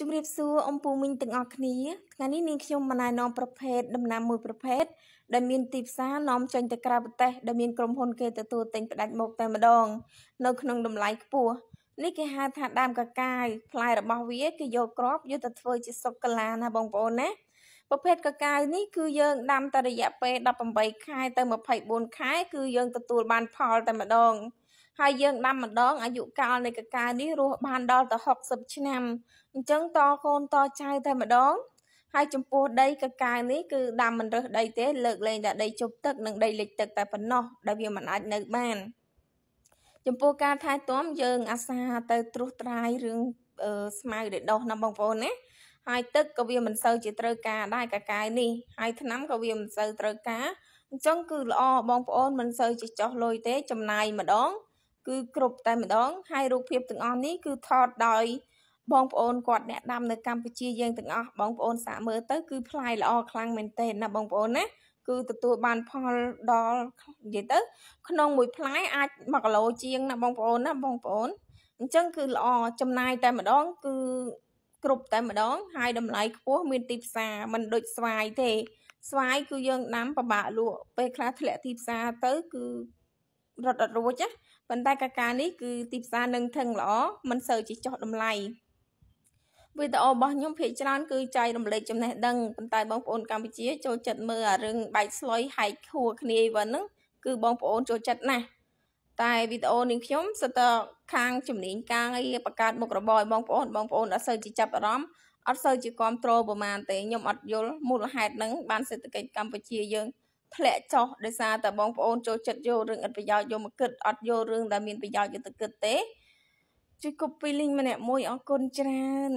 ជំរាបសួរអំពូមីងទាំងអស់គ្នាថ្ងៃនេះនាងខ្ញុំបានណែនាំប្រភេទដំណាំមួយប្រភេទដែលមានទីផ្សារនាំចេញទៅក្រៅប្រទេសដែលមានក្រុមហ៊ុន គេទទួលទិញផ្ដាច់មកតែម្ដង នៅក្នុងតម្លៃខ្ពស់នេះគេហៅថាដើមកកាយផ្លែរបស់វាគេយកក្របយកទៅធ្វើជាសូកូឡាណាបងប្អូនណាប្រភេទកកាយនេះគឺយើងដាំតែរយៈពេល18ខែ ទៅ24ខែគឺយើងទទួលបានផលតែម្ដងហើយយើងដាំម្ដងអាយុកាលនៃកាកានេះរស់បានដល់ទៅ60ឆ្នាំអញ្ចឹងតកូនតចៅតែម្ដងហើយចំពោះដីកកានេះគឺដាំមិនរើសដីទេលើកលែងតែដី ជប់ទឹកនិងដីលិចទឹកតែប៉ុណ្ណោះ ដែលវាមិនអាចនៅបានចំពោះការថែទាំយើងអាសាទៅត្រុសត្រាយរឿងស្មៅដែលដុះណាបងប្អូនណាហើយទឹកក៏វាមិនសូវជាត្រូវការដែរកកាយនេះហើយថ្នាំក៏វាមិនសូវត្រូវការអញ្ចឹងគឺល្អបងប្អូន មិនសូវជាចោះលុយទេចំណាយម្ដងគឺគ្រប់តែម្ដងហើយរូបភាពទាំងអស់នេះគឺថតដោយ បងប្អូនគាត់អ្នកដាំនៅកម្ពុជាយើងទាំងអស់បងប្អូនសាកមើលទៅ គឺផ្លាយល្អខ្លាំងមែនទែនណាបងប្អូនណាគឺទទួលបានផលដល់និយាយទៅក្នុងមួយផ្លែអាច1គីឡូជាងណាបងប្អូនណាបងប្អូនអញ្ចឹងគឺល្អចំណាយតែម្ដងគឺគ្រប់តែម្ដងហើយតម្លៃខ្ពស់មានទីផ្សារមិនដូចស្វាយទេស្វាយគឺយើងដាំពិបាកលក់ពេលខ្លះធ្លាក់ទីផ្សារទៅគឺរត់អត់រួចណាប៉ុន្តែកាកានេះគឺទីផ្សារនឹងថឹងល្អមិនសូវជាចោះតម្លៃវីដេអូរបស់ខ្ញុំភាគច្រើនគឺចែករំលែកចំណេះដឹងប៉ុន្តែបងប្អូនកម្ពុជាចូលចិត្តមើលអារឿងបែកស្លុយហែកខួរគ្នាវិញហ្នឹងគឺបងប្អូនចូលចិត្តណាស់តែវីដេអូនេះខ្ញុំសិតតខាងជំនាញការងារបង្កើតមុខរបរឲ្យបងប្អូនបងប្អូនអត់សូវជាចាប់អារម្មណ៍អត់សូវជាគ្រប់គ្រងប្រមាណទេខ្ញុំអត់យល់មូលហេតុហ្នឹងបានសេដ្ឋកិច្ចកម្ពុជាយើងធ្លាក់ចុះដោយសារតែបងប្អូនចូលចិត្តយករឿងឥតប្រយោជន៍យកមកគិតអត់យករឿងដែលមានប្រយោជន៍យកទៅគិតទេជួយ copy link ម្នាក់មួយអរគុណច្រើន